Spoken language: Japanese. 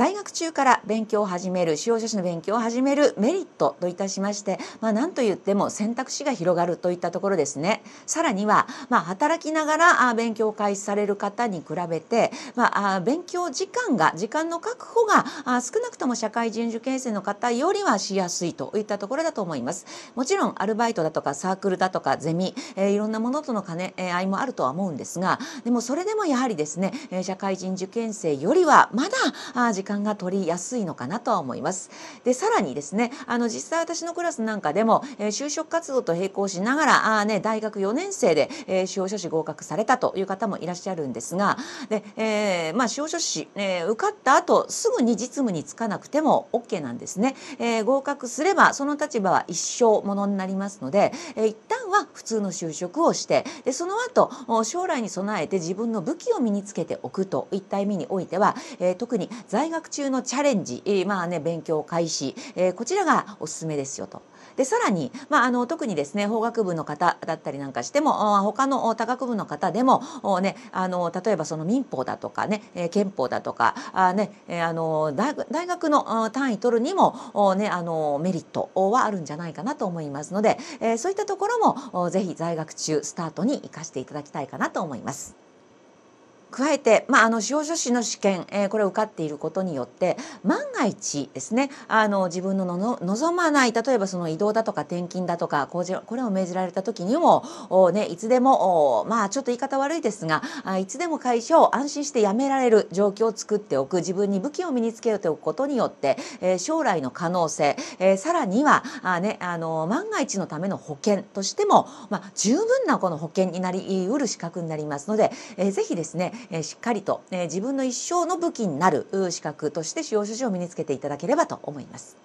在学中から勉強を始める使用書士の勉強を始めるメリットといたしまして、まあ、何と言っても選択肢が広がるといったところですね。さらには、まあ、働きながら勉強を開始される方に比べて、まあ、勉強時間が時間の確保が少なくとも社会人受験生の方よりはしやすいといったところだと思います。もちろんアルバイトだとかサークルだとかゼミ、えー、いろんなものとの兼ね合いもあるとは思うんですがでもそれでもやはりですね社会人受験生よりはまだ時間間が取りやすいのかなとは思います。でさらにですねあの実際私のクラスなんかでも、えー、就職活動と並行しながらあ、ね、大学4年生で、えー、司法書士合格されたという方もいらっしゃるんですがで、えーまあ、司法書士、えー、受かった後すぐに実務に就かなくても OK なんですね。えー、合格すればその立場は一生ものになりますので、えー、一旦は普通の就職をしてでその後将来に備えて自分の武器を身につけておくといった意味においては、えー、特に在学中のチャレンジ、えー、まあね勉強開始、えー、こちらがおすすめですよと。でさらに、まあ、あの特にですね法学部の方だったりなんかしても他の多学部の方でも、ね、あの例えばその民法だとか、ね、憲法だとかあ、ね、あの大学の単位取るにも、ね、あのメリットはあるんじゃないかなと思いますので、えそういったところもぜひ在学中スタートに生かしていただきたいかなと思います。加えて、まあ、あの司法書士の試験、えー、これを受かっていることによって万が一ですねあの自分のの望まない例えばその移動だとか転勤だとかこれを命じられた時にもお、ね、いつでもお、まあ、ちょっと言い方悪いですがあいつでも会社を安心して辞められる状況を作っておく自分に武器を身につけておくことによって、えー、将来の可能性、えー、さらにはあ、ね、あの万が一のための保険としても、まあ、十分なこの保険になりうる資格になりますので、えー、ぜひですねえしっかりと、え自分の一生の武器になる資格として使用書士を身につけていただければと思います。